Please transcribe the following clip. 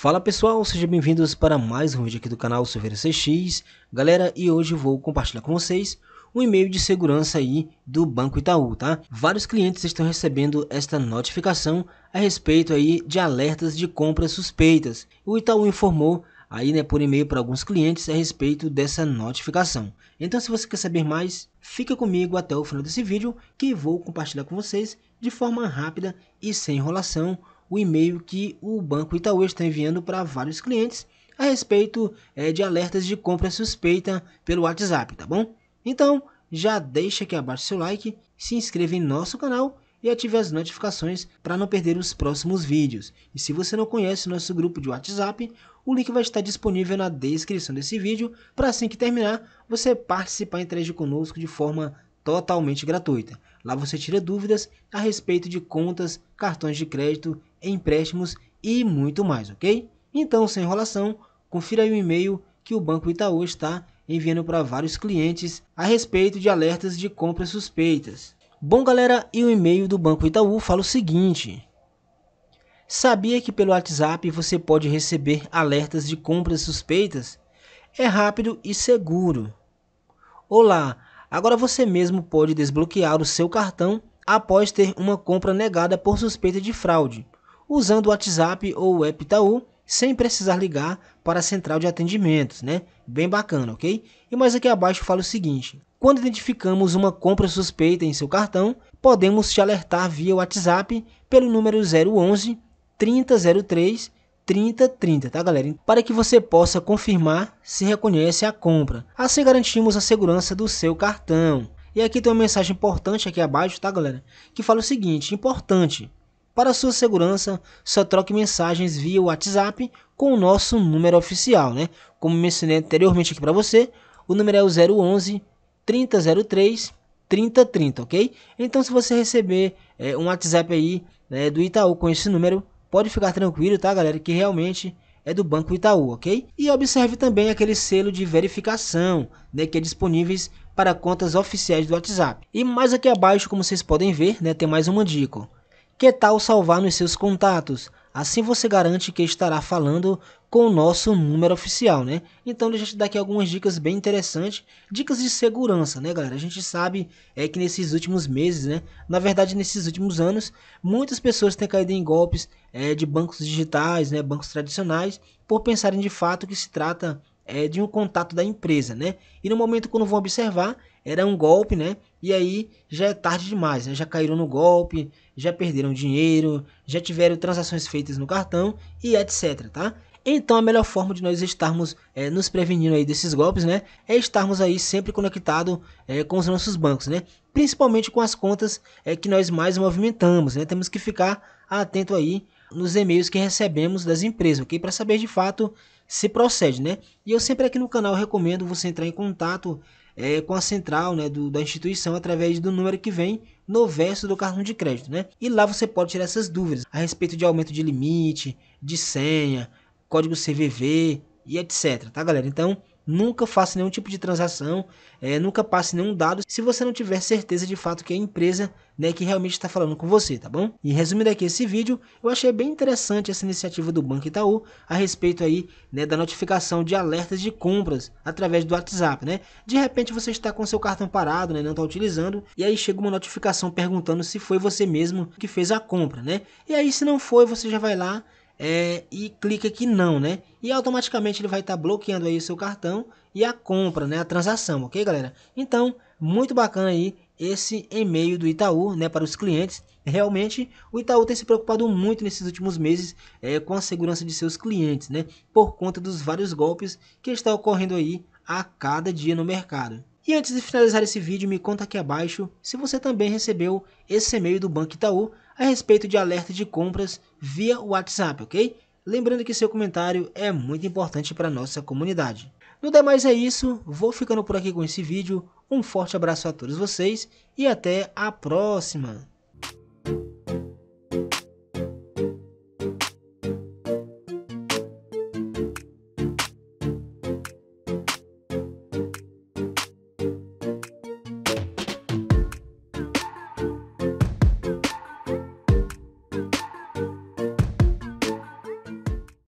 Fala pessoal, sejam bem-vindos para mais um vídeo aqui do canal Silveira CX. Galera, e hoje vou compartilhar com vocês um e-mail de segurança aí do Banco Itaú, tá? Vários clientes estão recebendo esta notificação a respeito aí de alertas de compras suspeitas. O Itaú informou aí né, por e-mail para alguns clientes a respeito dessa notificação. Então se você quer saber mais, fica comigo até o final desse vídeo que vou compartilhar com vocês de forma rápida e sem enrolação o e-mail que o Banco Itaú está enviando para vários clientes a respeito é, de alertas de compra suspeita pelo WhatsApp, tá bom? Então, já deixa aqui abaixo seu like, se inscreva em nosso canal e ative as notificações para não perder os próximos vídeos. E se você não conhece nosso grupo de WhatsApp, o link vai estar disponível na descrição desse vídeo para assim que terminar, você participar e interagir conosco de forma totalmente gratuita. Lá você tira dúvidas a respeito de contas, cartões de crédito empréstimos e muito mais, ok? Então, sem enrolação, confira aí o e-mail que o Banco Itaú está enviando para vários clientes a respeito de alertas de compras suspeitas. Bom, galera, e o e-mail do Banco Itaú fala o seguinte: Sabia que pelo WhatsApp você pode receber alertas de compras suspeitas? É rápido e seguro. Olá, agora você mesmo pode desbloquear o seu cartão após ter uma compra negada por suspeita de fraude usando o WhatsApp ou o app Itaú, sem precisar ligar para a central de atendimentos, né? Bem bacana, ok? E mais aqui abaixo fala o seguinte: quando identificamos uma compra suspeita em seu cartão, podemos te alertar via WhatsApp pelo número 011 3003 3030, tá galera? Para que você possa confirmar se reconhece a compra. Assim garantimos a segurança do seu cartão. E aqui tem uma mensagem importante aqui abaixo, tá galera? Que fala o seguinte, importante, para sua segurança, só troque mensagens via WhatsApp com o nosso número oficial, né? Como mencionei anteriormente aqui para você, o número é o 011 3003 3030, ok? Então, se você receber é, um WhatsApp aí né, do Itaú com esse número, pode ficar tranquilo, tá, galera? Que realmente é do Banco Itaú, ok? E observe também aquele selo de verificação, né, que é disponíveis para contas oficiais do WhatsApp. E mais aqui abaixo, como vocês podem ver, né, tem mais uma dica. Que tal salvar nos seus contatos? Assim você garante que estará falando com o nosso número oficial, né? Então a gente dá aqui algumas dicas bem interessantes, dicas de segurança, né, galera? A gente sabe é que nesses últimos meses, né? Na verdade, nesses últimos anos, muitas pessoas têm caído em golpes é, de bancos digitais, né? Bancos tradicionais, por pensarem de fato que se trata é, de um contato da empresa, né? E no momento quando vão observar, era um golpe, né? E aí já é tarde demais, né? já caíram no golpe, já perderam dinheiro, já tiveram transações feitas no cartão e etc, tá? Então a melhor forma de nós estarmos é, nos prevenindo aí desses golpes, né, é estarmos aí sempre conectado é, com os nossos bancos, né? Principalmente com as contas é, que nós mais movimentamos, né? Temos que ficar atento aí nos e-mails que recebemos das empresas, ok? Para saber de fato se procede, né? E eu sempre aqui no canal recomendo você entrar em contato é, com a central né, do, da instituição através do número que vem no verso do cartão de crédito, né? E lá você pode tirar essas dúvidas a respeito de aumento de limite, de senha, código CVV e etc, tá galera? Então, Nunca faça nenhum tipo de transação, é, nunca passe nenhum dado se você não tiver certeza de fato que é a empresa né, que realmente está falando com você, tá bom? E resumindo aqui esse vídeo, eu achei bem interessante essa iniciativa do Banco Itaú a respeito aí né, da notificação de alertas de compras através do WhatsApp, né? De repente você está com seu cartão parado, né, não está utilizando, e aí chega uma notificação perguntando se foi você mesmo que fez a compra, né? E aí se não foi, você já vai lá é, e clica aqui não, né? E automaticamente ele vai estar tá bloqueando aí o seu cartão e a compra, né? A transação, ok, galera? Então, muito bacana aí esse e-mail do Itaú, né? Para os clientes. Realmente, o Itaú tem se preocupado muito nesses últimos meses é, com a segurança de seus clientes, né? Por conta dos vários golpes que está ocorrendo aí a cada dia no mercado. E antes de finalizar esse vídeo, me conta aqui abaixo se você também recebeu esse e-mail do Banco Itaú a respeito de alerta de compras via WhatsApp, ok? Lembrando que seu comentário é muito importante para a nossa comunidade. No demais é isso, vou ficando por aqui com esse vídeo, um forte abraço a todos vocês e até a próxima!